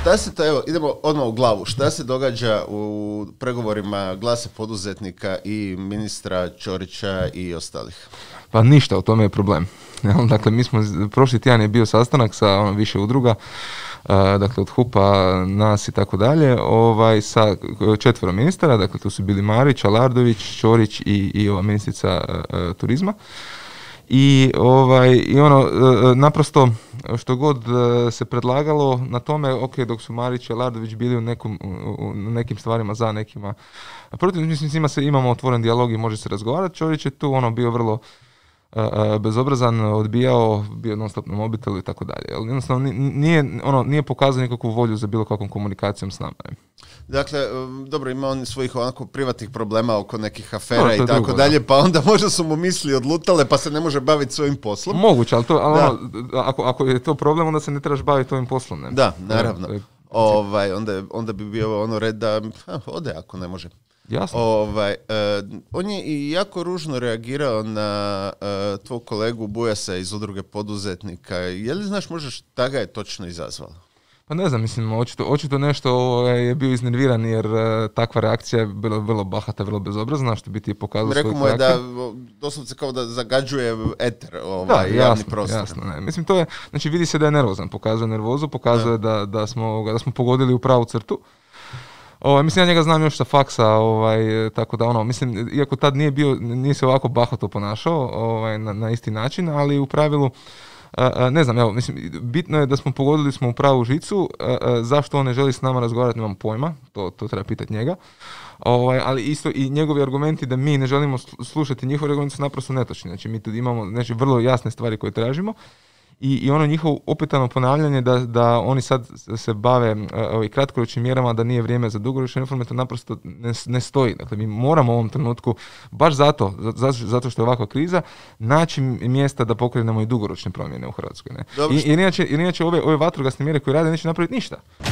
Šta se evo, idemo odmah u glavu. Šta se događa u pregovorima glasa poduzetnika i ministra Ćorića i ostalih? Pa ništa, o tome je problem. Dakle, mi smo, prošli tjedan je bio sastanak sa ono, više udruga, dakle od Hupa, nas i tako dalje, ovaj, sa četvero ministara, dakle tu su bili Marić, Alardović, Ćorić i, i ova ministrica turizma. I, ovaj, i ono, naprosto, što god e, se predlagalo na tome, ok, dok su Marić i Lardović bili u, nekom, u nekim stvarima za nekima protiv, mislim, s njima se imamo otvoren dijalog i može se razgovarati, Čovjek je tu ono bio vrlo bezobrazan, odbijao, bio non stop na mobitelu i tako dalje. Jednostavno nije, ono, nije pokazao nikakvu volju za bilo kakvom komunikacijom s nama. Dakle, e, dobro, ima on svojih onako privatnih problema oko nekih afera i tako dalje, pa onda možda su mu misli odlutale pa se ne može baviti svojim poslom. Moguće, ali, to, ali ono, ako, ako je to problem, onda se ne trebaš baviti ovim poslom. Ne? Da, naravno. E, e, ovaj, onda, onda bi bio ono red da ha, ode ako ne može. Jasno. Ovaj, e, on je i jako ružno reagirao na uh, tvog kolegu Bujasa iz udruge poduzetnika. Je li znaš možeš da ga je točno izazvalo. Pa ne znam, mislim, očito, očito nešto ovaj, je bio iznerviran jer e, takva reakcija je bila vrlo bahata, vrlo bezobrazna, što bi ti pokazao Rekao mu je da doslovce kao da zagađuje eter, ovaj, javni jasno, prostor. Jasno, ne. Mislim, to je, znači vidi se da je nervozan, pokazuje nervozu, pokazuje da, smo, da smo pogodili u pravu crtu. Ovaj, mislim, ja njega znam još sa faksa, ovaj, tako da ono, mislim, iako tad nije bio, nije se ovako bahato ponašao ovaj, na, isti način, ali u pravilu, ne znam, evo, mislim, bitno je da smo pogodili smo u pravu žicu, zašto on ne želi s nama razgovarati, nemam pojma, to, to treba pitati njega, ovaj, ali isto i njegovi argumenti da mi ne želimo slušati njihove argumenti su naprosto netočni, znači mi tu imamo znači, vrlo jasne stvari koje tražimo, i, i ono njihovo opetano ponavljanje da, da oni sad se bave uh, kratkoročnim mjerama, da nije vrijeme za dugoročne reforme, to naprosto ne, ne, stoji. Dakle, mi moramo u ovom trenutku, baš zato, zato što je ovakva kriza, naći mjesta da pokrenemo i dugoročne promjene u Hrvatskoj. Ne? I, inače, ove, ove vatrogasne mjere koje rade neće napraviti ništa.